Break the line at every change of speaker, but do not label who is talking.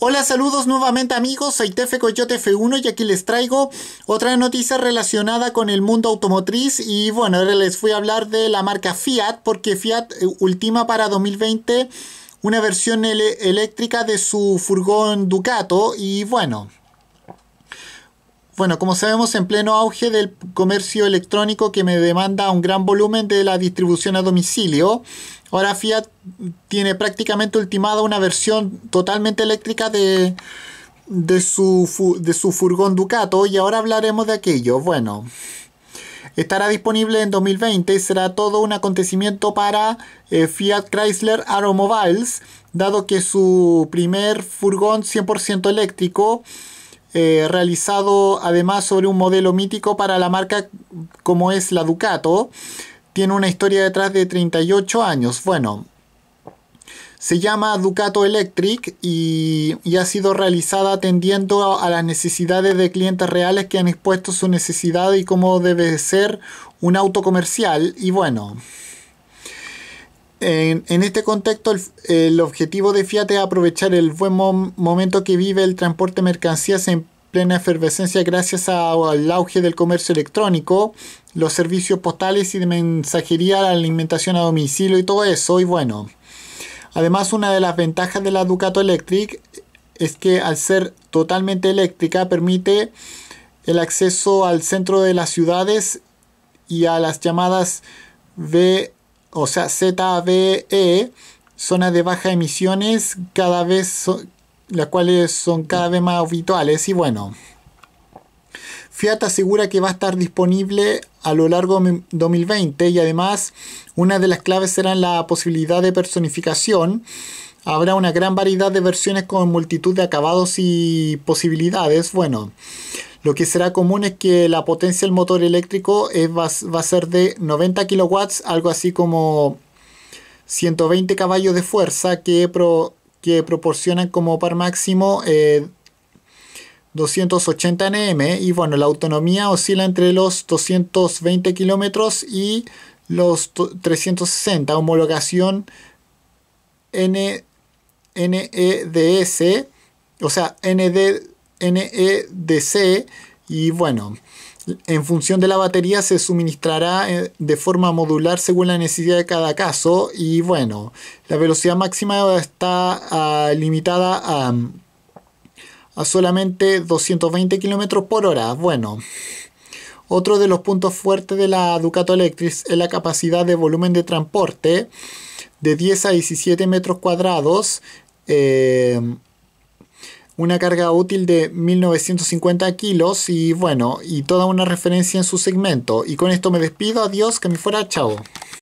Hola, saludos nuevamente amigos, soy Tefe Coyote F1 y aquí les traigo otra noticia relacionada con el mundo automotriz y bueno, ahora les voy a hablar de la marca Fiat porque Fiat eh, ultima para 2020 una versión eléctrica de su furgón Ducato y bueno, bueno, como sabemos, en pleno auge del comercio electrónico que me demanda un gran volumen de la distribución a domicilio, ahora Fiat tiene prácticamente ultimada una versión totalmente eléctrica de, de, su, de su furgón Ducato y ahora hablaremos de aquello. Bueno, estará disponible en 2020 será todo un acontecimiento para eh, Fiat Chrysler Aeromobiles, dado que su primer furgón 100% eléctrico eh, realizado además sobre un modelo mítico para la marca como es la Ducato. Tiene una historia detrás de 38 años. Bueno, se llama Ducato Electric y, y, ha sido realizada atendiendo a, las necesidades de clientes reales que han expuesto su necesidad y cómo debe ser un auto comercial. Y bueno, en, este contexto, el, objetivo de Fiat es aprovechar el buen momento que vive el transporte de mercancías en plena efervescencia gracias al auge del comercio electrónico, los servicios postales y de mensajería, la alimentación a domicilio y todo eso. Y bueno, además una de las ventajas de la Ducato Electric es que al ser totalmente eléctrica permite el acceso al centro de las ciudades y a las llamadas B o sea, ZBE, zonas de baja emisiones, cada vez las cuales son cada vez más habituales y bueno. Fiat asegura que va a estar disponible a lo largo de 2020 y además una de las claves será la posibilidad de personificación. Habrá una gran variedad de versiones con multitud de acabados y posibilidades. Bueno, lo que será común es que la potencia del motor eléctrico es, va, a ser de 90 kW, algo así como 120 caballos de fuerza que, que proporcionan como par máximo 280 eh, Nm y bueno, la autonomía oscila entre los 220 kilómetros y los 360, homologación NEDS, o sea, ND NEDC y bueno, en función de la batería se suministrará eh, de forma modular según la necesidad de cada caso y bueno, la velocidad máxima está ah, limitada a, solamente 220 km por hora. Bueno, otro de los puntos fuertes de la Ducato Electric es la capacidad de volumen de transporte de 10 a 17 metros cuadrados. Eh, una carga útil de 1950 kilos y bueno, y toda una referencia en su segmento. Y con esto me despido, adiós, que me fuera, chao.